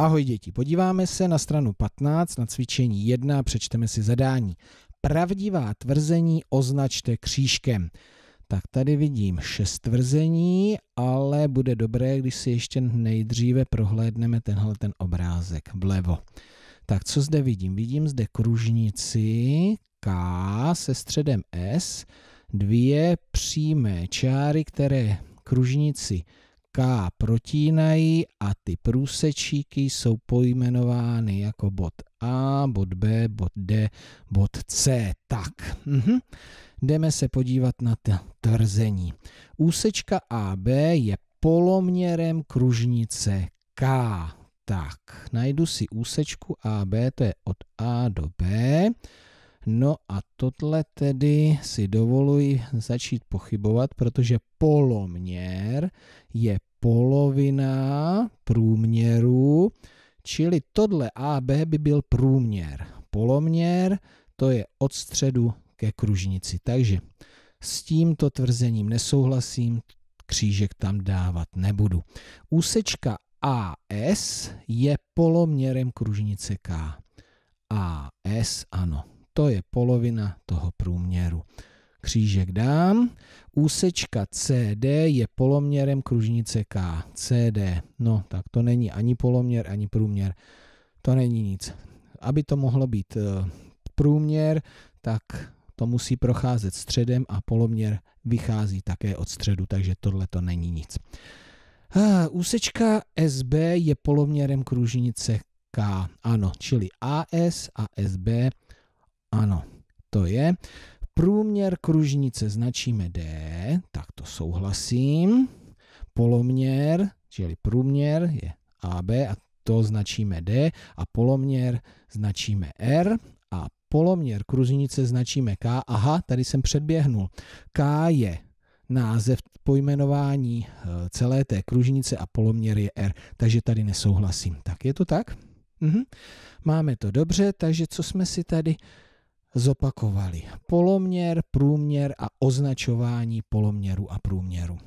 Ahoj děti, podíváme se na stranu 15 na cvičení 1 a přečteme si zadání. Pravdivá tvrzení označte křížkem. Tak tady vidím šest tvrzení, ale bude dobré, když si ještě nejdříve prohlédneme tenhle ten obrázek vlevo. Tak co zde vidím? Vidím zde kružnici K se středem S, dvě přímé čáry, které kružnici k protínají a ty průsečíky jsou pojmenovány jako bod A, bod B, bod D, bod C. Tak, mhm. jdeme se podívat na to tvrzení. Úsečka AB je poloměrem kružnice K. Tak, najdu si úsečku AB, to je od A do B. No a tohle tedy si dovoluji začít pochybovat, protože poloměr je polovina průměru, čili tohle AB by byl průměr. Poloměr to je od středu ke kružnici. Takže s tímto tvrzením nesouhlasím, křížek tam dávat nebudu. Úsečka AS je poloměrem kružnice K. AS ano, to je polovina toho průměru. Křížek dám. Úsečka CD je poloměrem kružnice K. CD. No, tak to není ani poloměr, ani průměr. To není nic. Aby to mohlo být eh, průměr, tak to musí procházet středem a poloměr vychází také od středu, takže tohle to není nic. Úsečka SB je poloměrem kružnice K. Ano, čili AS a SB to je průměr kružnice značíme D, tak to souhlasím. Poloměr, čili průměr je AB a to značíme D a poloměr značíme R a poloměr kružnice značíme K. Aha, tady jsem předběhnul. K je název pojmenování eh, celé té kružnice a poloměr je R, takže tady nesouhlasím. Tak je to tak? Mhm. Máme to dobře, takže co jsme si tady zopakovali. Poloměr, průměr a označování poloměru a průměru.